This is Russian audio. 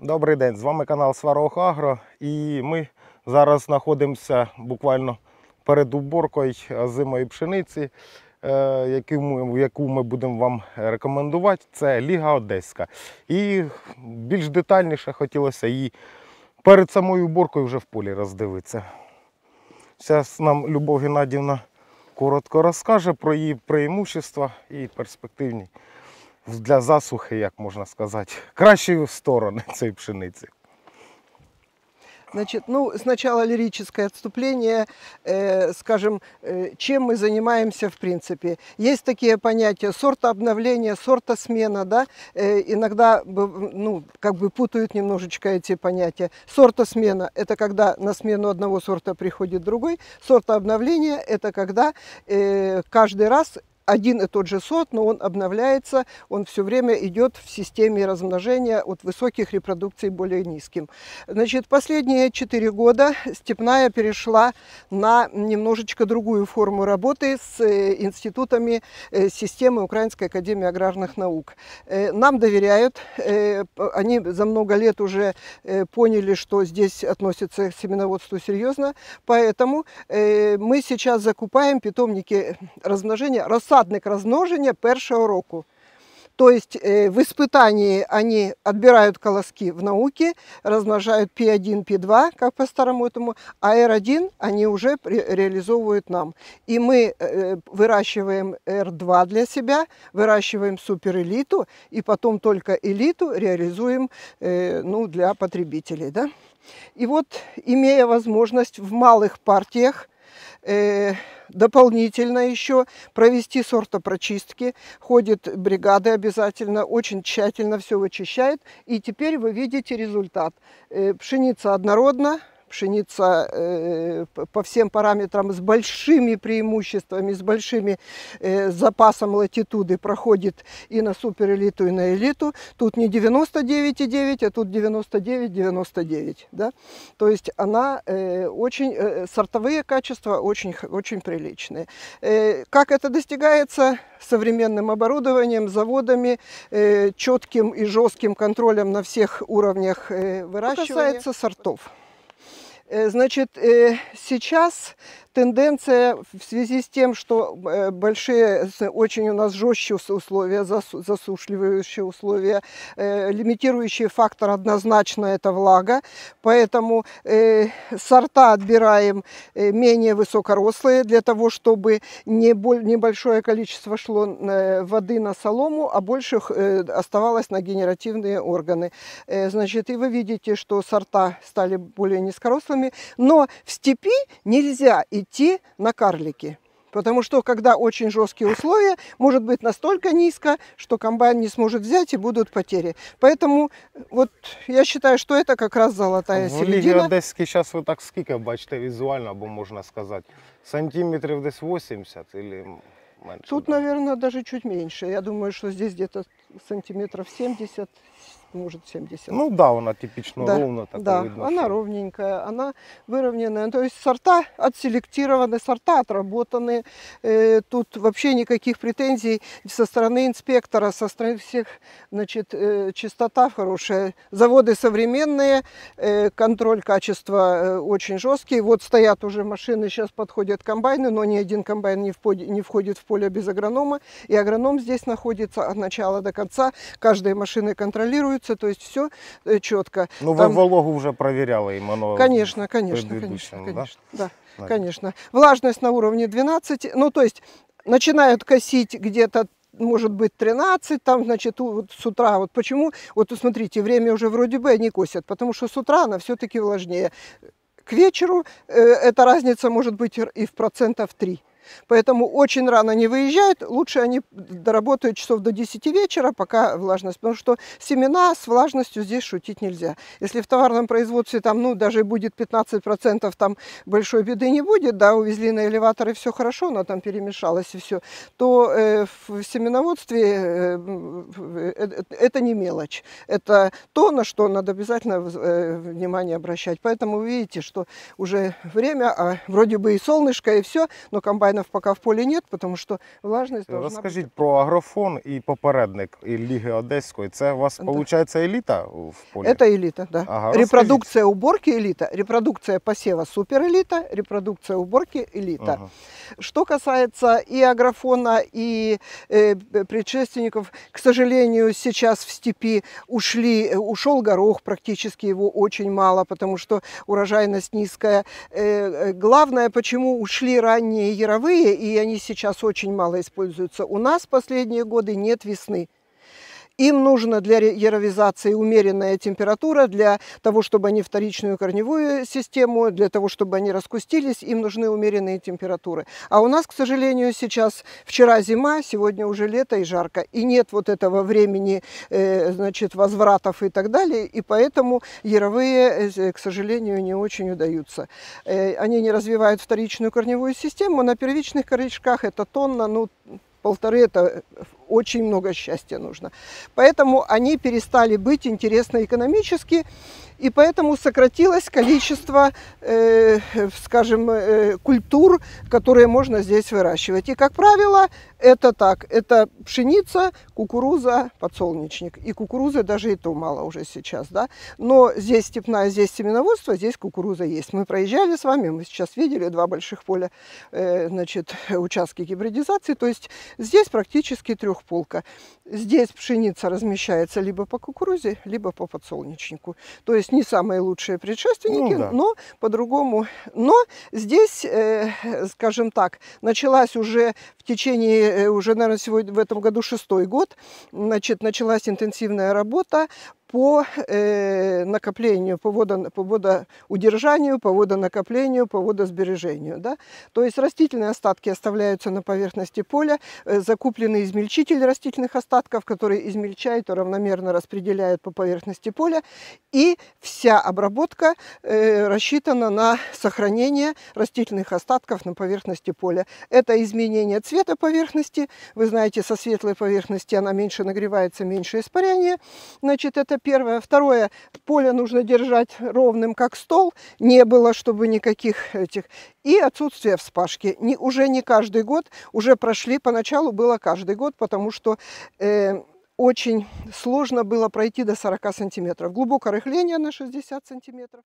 Добрий день, з вами канал Сварох Агро і ми зараз знаходимося буквально перед уборкою зимої пшениці, е, яку ми будемо вам рекомендувати. Це Ліга Одеська. І більш детальніше хотілося її перед самою уборкою вже в полі роздивитися. Зараз нам Любов Геннадівна коротко розкаже про її преимущества і перспективні. для засухи, як можна сказати, кращої сторони цієї пшениці. Значит, ну, сначала лирическое отступление. Э, скажем, э, чем мы занимаемся в принципе. Есть такие понятия сорта обновления, сорта смена, да. Э, иногда, ну, как бы путают немножечко эти понятия. Сорта смена – это когда на смену одного сорта приходит другой. Сорта обновления – это когда э, каждый раз один и тот же сорт, но он обновляется, он все время идет в системе размножения от высоких репродукций более низким. Значит, последние четыре года степная перешла на немножечко другую форму работы с э, институтами э, системы Украинской Академии Аграрных Наук. Э, нам доверяют, они за много лет уже поняли, что здесь относятся к семеноводству серьезно, поэтому мы сейчас закупаем питомники размножения рассадки рассадник размножения першого року. То есть э, в испытании они отбирают колоски в науке, размножают P1, P2, как по старому этому, а R1 они уже реализовывают нам. И мы э, выращиваем R2 для себя, выращиваем суперэлиту, и потом только элиту реализуем э, ну, для потребителей. Да? И вот, имея возможность в малых партиях, дополнительно еще провести сортопрочистки. Ходит бригады обязательно, очень тщательно все вычищает. И теперь вы видите результат. Э, пшеница однородна, пшеница э, по всем параметрам с большими преимуществами, с большими э, запасом латитуды проходит и на суперэлиту, и на элиту. Тут не 99,9, а тут 99,99. Да? То есть она э, очень, э, сортовые качества очень, очень приличные. Э, как это достигается? Современным оборудованием, заводами, э, четким и жестким контролем на всех уровнях э, выращивания. Что касается сортов. Э, значит, э, сейчас тенденция в связи с тем, что э, большие, очень у нас жесткие условия, засушливающие условия, лимитирующий фактор однозначно это влага, поэтому сорта отбираем менее высокорослые для того, чтобы небольшое количество шло воды на солому, а больших оставалось на генеративные органы. Значит, и вы видите, что сорта стали более низкорослыми, карликами. Но в степи нельзя идти на карлики. Потому что, когда очень жесткие условия, может быть настолько низко, что комбайн не сможет взять и будут потери. Поэтому вот я считаю, что это как раз золотая ну, середина. В сейчас вы зараз ви так скільки бачите візуально, або можна сказати, сантиметрів десь 80 или меньше? Тут, наверное даже чуть меньше. Я думаю, что здесь где-то сантиметров 70 может 70. Ну да, она типично да. ровно так Да, видно, она что... ровненькая, она выровненная. То есть сорта отселектированы, сорта отработаны. Э, тут вообще никаких претензий со стороны инспектора, со стороны всех, значит, э, чистота хорошая. Заводы современные, э, контроль качества э, очень жесткий. Вот стоят уже машины, сейчас подходят комбайны, но ни один комбайн не входит, не входит в поле без агронома. И агроном здесь находится от начала до конца. Каждая машина контролируется сыпется, то есть все э, четко. Ну, вы Там... уже проверяла им, оно Конечно, конечно, конечно, да? конечно. Да, да, конечно. Влажность на уровне 12, ну, то есть начинают косить где-то может быть 13, там, значит, вот с утра, вот почему, вот смотрите, время уже вроде бы они косят, потому что с утра она все-таки влажнее. К вечеру э, эта разница может быть и в процентов 3. Поэтому очень рано не выезжают, лучше они доработают часов до 10 вечера, пока влажность, потому что семена с влажностью здесь шутить нельзя. Если в товарном производстве там, ну, даже будет 15%, там большой беды не будет, да, увезли на элеваторы, все хорошо, но там перемешалось и все, то э, в семеноводстве э э, э, э, это не мелочь, это то, на что надо обязательно э, внимание обращать. Поэтому вы видите, что уже время, а вроде бы и солнышко, и все, но комбайн хозяинов пока в поле нет, потому что влажность должна Розкажіть бути. про агрофон и попередник и Ліги Одесской. Это у вас, виходить, да. еліта в поле? Это элита, да. Ага, репродукция уборки элита, репродукция посева супер элита, репродукция уборки элита. Ага. Что касается и агрофона, и э, предшественников, к сожалению, сейчас в степи ушли, э, ушел горох, практически его очень мало, потому что урожайность низкая. Э, э главное, почему ушли ранние яровые, живые, и они сейчас очень мало используются. У нас последние годы нет весны. Им нужна для яровизации умеренная температура, для того, чтобы они вторичную корневую систему, для того, чтобы они раскустились, им нужны умеренные температуры. А у нас, к сожалению, сейчас вчера зима, сегодня уже лето и жарко. И нет вот этого времени э, значит, возвратов и так далее. И поэтому яровые, э, к сожалению, не очень удаются. Э, они не развивают вторичную корневую систему. На первичных корешках это тонна, ну, полторы это очень много счастья нужно. Поэтому они перестали быть интересны экономически, и поэтому сократилось количество, э, э, скажем, э, культур, которые можно здесь выращивать. И, как правило, это так. Это пшеница, кукуруза, подсолнечник. И кукурузы даже и то мало уже сейчас, да. Но здесь степная, здесь семеноводство, здесь кукуруза есть. Мы проезжали с вами, мы сейчас видели два больших поля, э, значит, участки гибридизации. То есть здесь практически трехполка. Здесь пшеница размещается либо по кукурузе, либо по подсолнечнику. То есть есть не самые лучшие предшественники, ну, да. но по-другому. Но здесь, э, скажем так, началась уже в течение, э, уже, наверное, сегодня в этом году шестой год, значит, началась интенсивная работа по э, накоплению, по, водо, по водоудержанию, по водонакоплению, по водосбережению. Да? То есть растительные остатки оставляются на поверхности поля, э, закупленный измельчитель растительных остатков, который измельчает и равномерно распределяет по поверхности поля, и вся обработка э, рассчитана на сохранение растительных остатков на поверхности поля. Это изменение цвета поверхности, вы знаете, со светлой поверхности она меньше нагревается, меньше испарения, значит, это это первое. Второе, поле нужно держать ровным, как стол. Не было, чтобы никаких этих. И отсутствие вспашки. Не, уже не каждый год, уже прошли, поначалу было каждый год, потому что... Э, очень сложно было пройти до 40 сантиметров. Глубокое рыхление на 60 сантиметров.